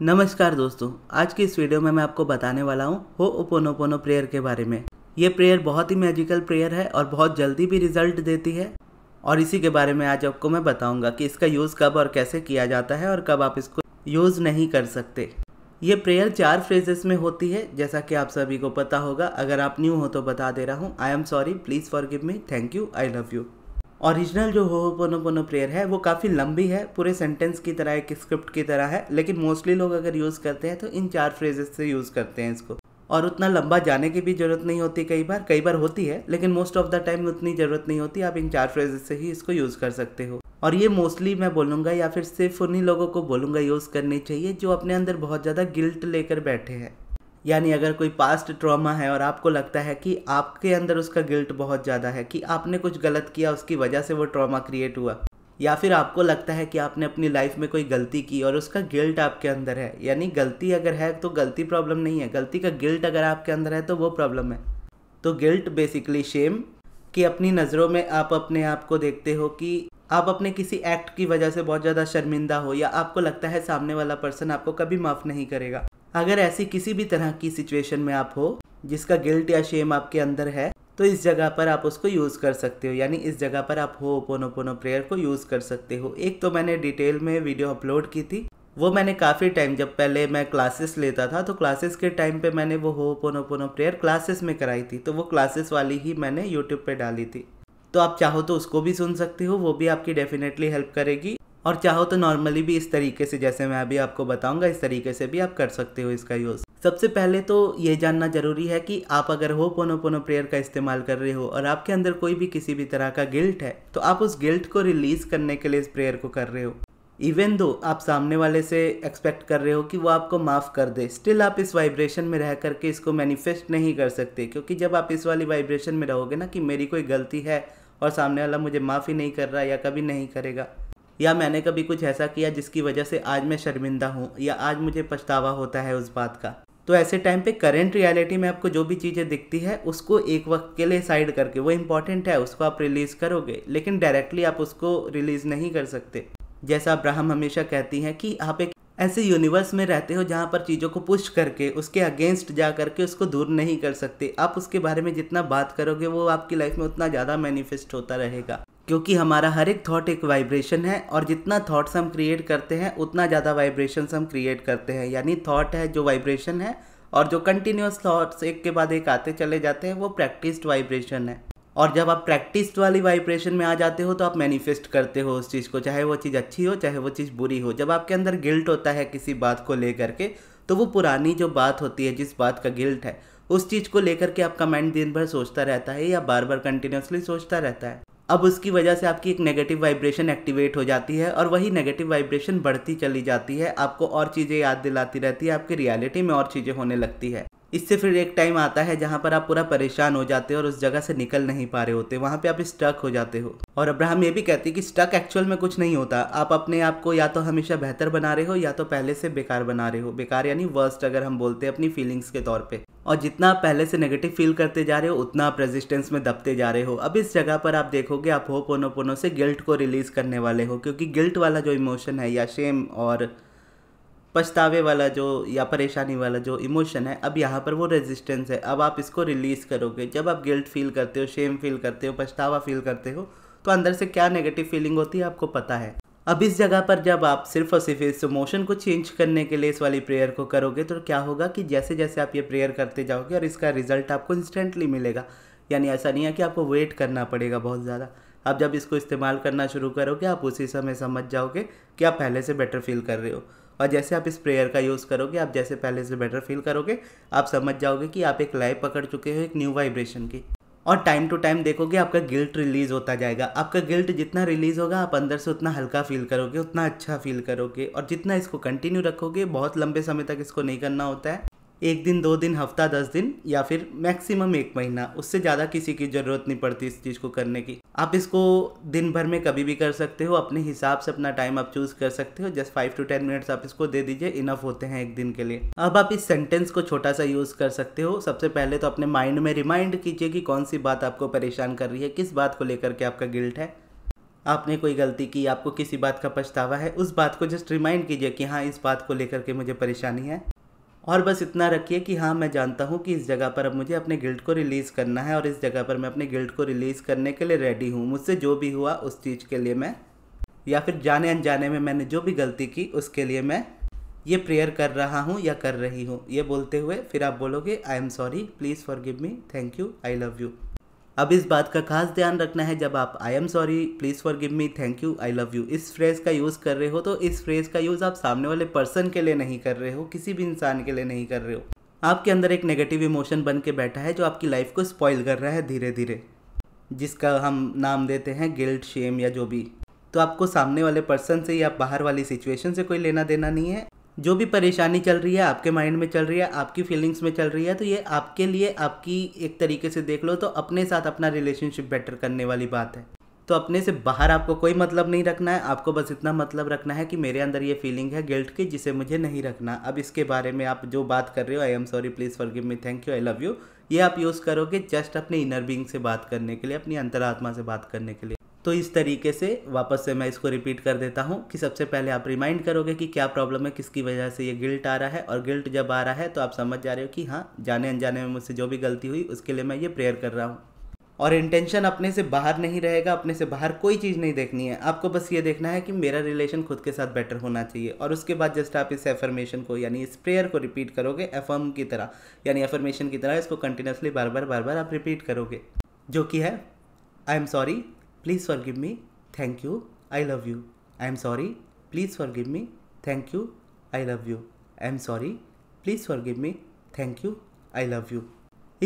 नमस्कार दोस्तों आज की इस वीडियो में मैं आपको बताने वाला हूँ हो ओपोनोपोनो प्रेयर के बारे में ये प्रेयर बहुत ही मैजिकल प्रेयर है और बहुत जल्दी भी रिजल्ट देती है और इसी के बारे में आज आपको मैं बताऊंगा कि इसका यूज़ कब और कैसे किया जाता है और कब आप इसको यूज़ नहीं कर सकते ये प्रेयर चार फ्रेजेस में होती है जैसा कि आप सभी को पता होगा अगर आप न्यू हो तो बता दे रहा हूँ I am sorry please forgive me thank you I love you original जो हो पोनो प्रेयर है वो काफ़ी लंबी है पूरे सेंटेंस की तरह एक स्क्रिप्ट की तरह है लेकिन मोस्टली लोग अगर यूज़ करते हैं तो इन चार फ्रेजेस से यूज़ करते हैं इसको और उतना लंबा जाने की भी ज़रूरत नहीं होती कई बार कई बार होती है लेकिन मोस्ट ऑफ द टाइम उतनी ज़रूरत नहीं होती आप इन चार फ्रेजेस से ही इसको यूज़ कर सकते हो और ये मोस्टली मैं बोलूँगा या फिर सिर्फ उन्हीं लोगों को बोलूँगा यूज़ करनी चाहिए जो अपने अंदर बहुत ज़्यादा गिल्ट लेकर बैठे हैं यानी अगर कोई पास्ट ट्रॉमा है और आपको लगता है कि आपके अंदर उसका गिल्ट बहुत ज़्यादा है कि आपने कुछ गलत किया उसकी वजह से वो ट्रॉमा क्रिएट हुआ या फिर आपको लगता है कि आपने अपनी लाइफ में कोई गलती की और उसका गिल्ट आपके अंदर है यानी गलती अगर है तो गलती प्रॉब्लम नहीं है गलती का गिल्ट अगर आपके अंदर है तो वो प्रॉब्लम है तो गिल्ट बेसिकली शेम कि अपनी नज़रों में आप अपने आप को देखते हो कि आप अपने किसी एक्ट की वजह से बहुत ज़्यादा शर्मिंदा हो या आपको लगता है सामने वाला पर्सन आपको कभी माफ़ नहीं करेगा अगर ऐसी किसी भी तरह की सिचुएशन में आप हो जिसका गिल्ट या शेम आपके अंदर है तो इस जगह पर आप उसको यूज़ कर सकते हो यानी इस जगह पर आप हो ओपोनो पोनो प्रेयर को यूज़ कर सकते हो एक तो मैंने डिटेल में वीडियो अपलोड की थी वो मैंने काफ़ी टाइम जब पहले मैं क्लासेस लेता था तो क्लासेस के टाइम पे मैंने वो हो पोनो पोनो प्रेयर क्लासेस में कराई थी तो वो क्लासेस वाली ही मैंने यूट्यूब पे डाली थी तो आप चाहो तो उसको भी सुन सकते हो वो भी आपकी डेफिनेटली हेल्प करेगी और चाहो तो नॉर्मली भी इस तरीके से जैसे मैं अभी आपको बताऊंगा इस तरीके से भी आप कर सकते हो इसका यूज़ सबसे पहले तो ये जानना ज़रूरी है कि आप अगर हो पोनो पोनो प्रेयर का इस्तेमाल कर रहे हो और आपके अंदर कोई भी किसी भी तरह का गिल्ट है तो आप उस गिल्ट को रिलीज़ करने के लिए इस प्रेयर को कर रहे हो इवन दो आप सामने वाले से एक्सपेक्ट कर रहे हो कि वो आपको माफ़ कर दे स्टिल आप इस वाइब्रेशन में रह करके इसको मैनिफेस्ट नहीं कर सकते क्योंकि जब आप इस वाली वाइब्रेशन में रहोगे ना कि मेरी कोई गलती है और सामने वाला मुझे माफ़ ही नहीं कर रहा या कभी नहीं करेगा या मैंने कभी कुछ ऐसा किया जिसकी वजह से आज मैं शर्मिंदा हूँ या आज मुझे पछतावा होता है उस बात का तो ऐसे टाइम पे करंट रियलिटी में आपको जो भी चीज़ें दिखती है उसको एक वक्त के लिए साइड करके वो इम्पॉर्टेंट है उसको आप रिलीज़ करोगे लेकिन डायरेक्टली आप उसको रिलीज़ नहीं कर सकते जैसा अब्राहम हमेशा कहती हैं कि आप एक ऐसे यूनिवर्स में रहते हो जहाँ पर चीज़ों को पुश करके उसके अगेंस्ट जा करके उसको दूर नहीं कर सकते आप उसके बारे में जितना बात करोगे वो आपकी लाइफ में उतना ज़्यादा मैनिफेस्ट होता रहेगा क्योंकि हमारा हर एक थॉट एक वाइब्रेशन है और जितना थॉट्स हम क्रिएट करते हैं उतना ज़्यादा वाइब्रेशंस हम क्रिएट करते हैं यानी थॉट है जो वाइब्रेशन है और जो कंटिन्यूस थॉट्स एक के बाद एक आते चले जाते हैं वो प्रैक्टिस्ड वाइब्रेशन है और जब आप प्रैक्टिस्ड वाली वाइब्रेशन में आ जाते हो तो आप मैनिफेस्ट करते हो उस चीज़ को चाहे वो चीज़ अच्छी हो चाहे वो चीज़ बुरी हो जब आपके अंदर गिल्ट होता है किसी बात को लेकर के तो वो पुरानी जो बात होती है जिस बात का गिल्ट है उस चीज़ को लेकर के आपका माइंड दिन भर सोचता रहता है या बार बार कंटिन्यूसली सोचता रहता है अब उसकी वजह से आपकी एक नेगेटिव वाइब्रेशन एक्टिवेट हो जाती है और वही नेगेटिव वाइब्रेशन बढ़ती चली जाती है आपको और चीज़ें याद दिलाती रहती है आपकी रियलिटी में और चीज़ें होने लगती है इससे फिर एक टाइम आता है जहाँ पर आप पूरा परेशान हो जाते हो और उस जगह से निकल नहीं पा रहे होते वहाँ पे आप स्टक हो जाते हो और अब्राहम ये भी कहती है कि स्टक एक्चुअल में कुछ नहीं होता आप अपने आप को या तो हमेशा बेहतर बना रहे हो या तो पहले से बेकार बना रहे हो बेकार यानी वर्स्ट अगर हम बोलते हैं अपनी फीलिंग्स के तौर पर और जितना पहले से नेगेटिव फील करते जा रहे हो उतना आप रेजिस्टेंस में दबते जा रहे हो अब इस जगह पर आप देखोगे आप हो पोनो पोनो से गिल्ट को रिलीज़ करने वाले हो क्योंकि गिल्ट वाला जो इमोशन है या शेम और पछतावे वाला जो या परेशानी वाला जो इमोशन है अब यहाँ पर वो रेजिस्टेंस है अब आप इसको रिलीज़ करोगे जब आप गिल्ट फील करते हो शेम फील करते हो पछतावा फील करते हो तो अंदर से क्या नेगेटिव फीलिंग होती है आपको पता है अब इस जगह पर जब आप सिर्फ और सिर्फ इस मोशन को चेंज करने के लिए इस वाली प्रेयर को करोगे तो क्या होगा कि जैसे जैसे आप ये प्रेयर करते जाओगे और इसका रिजल्ट आपको इंस्टेंटली मिलेगा यानी ऐसा नहीं है कि आपको वेट करना पड़ेगा बहुत ज़्यादा आप जब इसको इस्तेमाल करना शुरू करोगे आप उसी समय समझ जाओगे कि आप पहले से बेटर फील कर रहे हो और जैसे आप इस प्रेयर का यूज़ करोगे आप जैसे पहले से बेटर फील करोगे आप समझ जाओगे कि आप एक लाइव पकड़ चुके हो एक न्यू वाइब्रेशन की और टाइम टू टाइम देखोगे आपका गिल्ट रिलीज़ होता जाएगा आपका गिल्ट जितना रिलीज़ होगा आप अंदर से उतना हल्का फील करोगे उतना अच्छा फील करोगे और जितना इसको कंटिन्यू रखोगे बहुत लंबे समय तक इसको नहीं करना होता है एक दिन दो दिन हफ्ता दस दिन या फिर मैक्सिमम एक महीना उससे ज़्यादा किसी की ज़रूरत नहीं पड़ती इस चीज़ को करने की आप इसको दिन भर में कभी भी कर सकते हो अपने हिसाब से अपना टाइम आप चूज़ कर सकते हो just five to ten minutes आप इसको दे दीजिए इनफ होते हैं एक दिन के लिए अब आप इस सेंटेंस को छोटा सा यूज़ कर सकते हो सबसे पहले तो अपने माइंड में रिमाइंड कीजिए कि कौन सी बात आपको परेशान कर रही है किस बात को लेकर के आपका गिल्ट है आपने कोई गलती की आपको किसी बात का पछतावा है उस बात को जस्ट रिमाइंड कीजिए कि हाँ इस बात को लेकर के मुझे परेशानी है और बस इतना रखिए कि हाँ मैं जानता हूँ कि इस जगह पर अब मुझे अपने गिल्ट को रिलीज़ करना है और इस जगह पर मैं अपने गिल्ट को रिलीज़ करने के लिए रेडी हूँ मुझसे जो भी हुआ उस चीज़ के लिए मैं या फिर जाने अनजाने में मैंने जो भी गलती की उसके लिए मैं ये प्रेयर कर रहा हूँ या कर रही हूँ ये बोलते हुए फिर आप बोलोगे I am sorry please forgive me thank you I love you अब इस बात का खास ध्यान रखना है जब आप I am sorry please forgive me thank you I love you इस फ्रेज़ का यूज़ कर रहे हो तो इस फ्रेज़ का यूज़ आप सामने वाले पर्सन के लिए नहीं कर रहे हो किसी भी इंसान के लिए नहीं कर रहे हो आपके अंदर एक नेगेटिव इमोशन बन के बैठा है जो आपकी लाइफ को स्पॉइल कर रहा है धीरे धीरे जिसका हम नाम देते हैं गिल्ट शेम या जो भी तो आपको सामने वाले पर्सन से या बाहर वाली सिचुएशन से कोई लेना देना नहीं है जो भी परेशानी चल रही है आपके माइंड में चल रही है आपकी फीलिंग्स में चल रही है तो ये आपके लिए आपकी एक तरीके से देख लो तो अपने साथ अपना रिलेशनशिप बेटर करने वाली बात है तो अपने से बाहर आपको कोई मतलब नहीं रखना है आपको बस इतना मतलब रखना है कि मेरे अंदर ये फीलिंग है गिल्ट की जिसे मुझे नहीं रखना अब इसके बारे में आप जो बात कर रहे हो I am sorry please forgive me thank you I love you ये आप यूज़ करोगे जस्ट अपने इनर बींग से बात करने के लिए अपनी अंतरात्मा से बात करने के लिए तो इस तरीके से वापस से मैं इसको रिपीट कर देता हूँ कि सबसे पहले आप रिमाइंड करोगे कि क्या प्रॉब्लम है किसकी वजह से ये गिल्ट आ रहा है और गिल्ट जब आ रहा है तो आप समझ जा रहे हो कि हाँ जाने अनजाने में मुझसे जो भी गलती हुई उसके लिए मैं ये प्रेयर कर रहा हूँ और इंटेंशन अपने से बाहर नहीं रहेगा अपने से बाहर कोई चीज़ नहीं देखनी है आपको बस ये देखना है कि मेरा रिलेशन खुद के साथ बेटर होना चाहिए और उसके बाद जस्ट आप इस एफर्मेशन को यानी इस प्रेयर को रिपीट करोगे एफर्म की तरह यानी एफर्मेशन की तरह इसको कंटिन्यूसली बार बार बार बार आप रिपीट करोगे जो कि है I am sorry please forgive me thank you I love you I am sorry please forgive me thank you I love you I am sorry please forgive me thank you I love you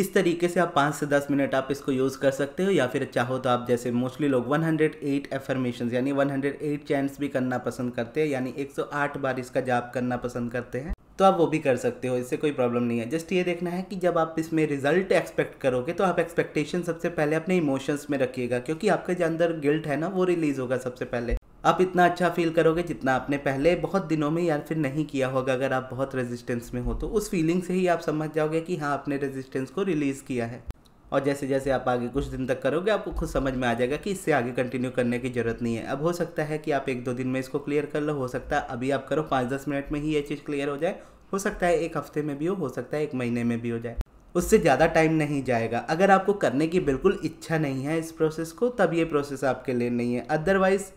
इस तरीके से आप पाँच से दस minute आप इसको use कर सकते हो या फिर चाहो तो आप जैसे मोस्टली लोग 108 एफर्मेशन यानी 108 चैंट्स भी करना पसंद करते हैं यानी 108 बार इसका जाप करना पसंद करते हैं तो आप वो भी कर सकते हो इससे कोई प्रॉब्लम नहीं है जस्ट ये देखना है कि जब आप इसमें रिजल्ट एक्सपेक्ट करोगे तो आप एक्सपेक्टेशन सबसे पहले अपने इमोशंस में रखिएगा क्योंकि आपके जो अंदर गिल्ट है ना वो रिलीज होगा सबसे पहले आप इतना अच्छा फील करोगे जितना आपने पहले बहुत दिनों में या फिर नहीं किया होगा अगर आप बहुत रेजिस्टेंस में हो तो उस फीलिंग से ही आप समझ जाओगे कि हाँ आपने रेजिस्टेंस को रिलीज़ किया है और जैसे जैसे आप आगे कुछ दिन तक करोगे आपको खुद समझ में आ जाएगा कि इससे आगे कंटिन्यू करने की ज़रूरत नहीं है अब हो सकता है कि आप एक दो दिन में इसको क्लियर कर लो हो सकता है अभी आप करो पाँच दस मिनट में ही ये चीज़ क्लियर हो जाए हो सकता है एक हफ्ते में भी हो हो सकता है एक महीने में भी हो जाए उससे ज़्यादा टाइम नहीं जाएगा अगर आपको करने की बिल्कुल इच्छा नहीं है इस प्रोसेस को तब ये प्रोसेस आपके लिए नहीं है अदरवाइज़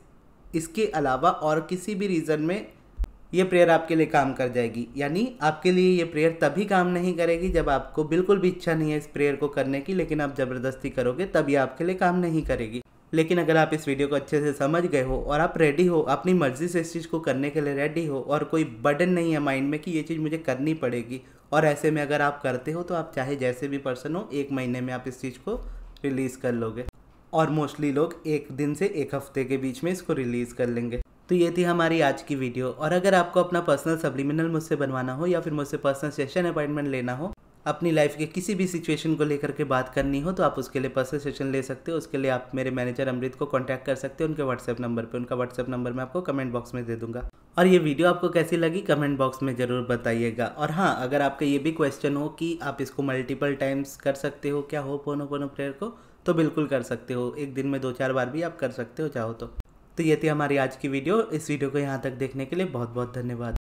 इसके अलावा और किसी भी रीज़न में ये प्रेयर आपके लिए काम कर जाएगी यानी आपके लिए ये प्रेयर तभी काम नहीं करेगी जब आपको बिल्कुल भी इच्छा नहीं है इस प्रेयर को करने की लेकिन आप ज़बरदस्ती करोगे तब ये आपके लिए काम नहीं करेगी लेकिन अगर आप इस वीडियो को अच्छे से समझ गए हो और आप रेडी हो अपनी मर्जी से इस चीज़ को करने के लिए रेडी हो और कोई बर्डन नहीं है माइंड में कि ये चीज़ मुझे करनी पड़ेगी और ऐसे में अगर आप करते हो तो आप चाहे जैसे भी पर्सन हो एक महीने में आप इस चीज़ को रिलीज़ कर लोगे और मोस्टली लोग एक दिन से एक हफ्ते के बीच में इसको रिलीज़ कर लेंगे तो ये थी हमारी आज की वीडियो और अगर आपको अपना पर्सनल सब्लिमिनल मुझसे बनवाना हो या फिर मुझसे पर्सनल सेशन अपॉइंटमेंट लेना हो अपनी लाइफ के किसी भी सिचुएशन को लेकर के बात करनी हो तो आप उसके लिए पर्सनल सेशन ले सकते हो उसके लिए आप मेरे मैनेजर अमृत को कांटेक्ट कर सकते हो उनके व्हाट्सएप नंबर पे उनका व्हाट्सएप नंबर मैं आपको कमेंट बॉक्स में दे दूंगा और ये वीडियो आपको कैसी लगी कमेंट बॉक्स में ज़रूर बताइएगा और हाँ अगर आपका ये भी क्वेश्चन हो कि आप इसको मल्टीपल टाइम्स कर सकते हो क्या हो पोनो पोनो प्रेयर को तो बिल्कुल कर सकते हो एक दिन में दो चार बार भी आप कर सकते हो चाहो तो तो ये थी हमारी आज की वीडियो इस वीडियो को यहाँ तक देखने के लिए बहुत बहुत धन्यवाद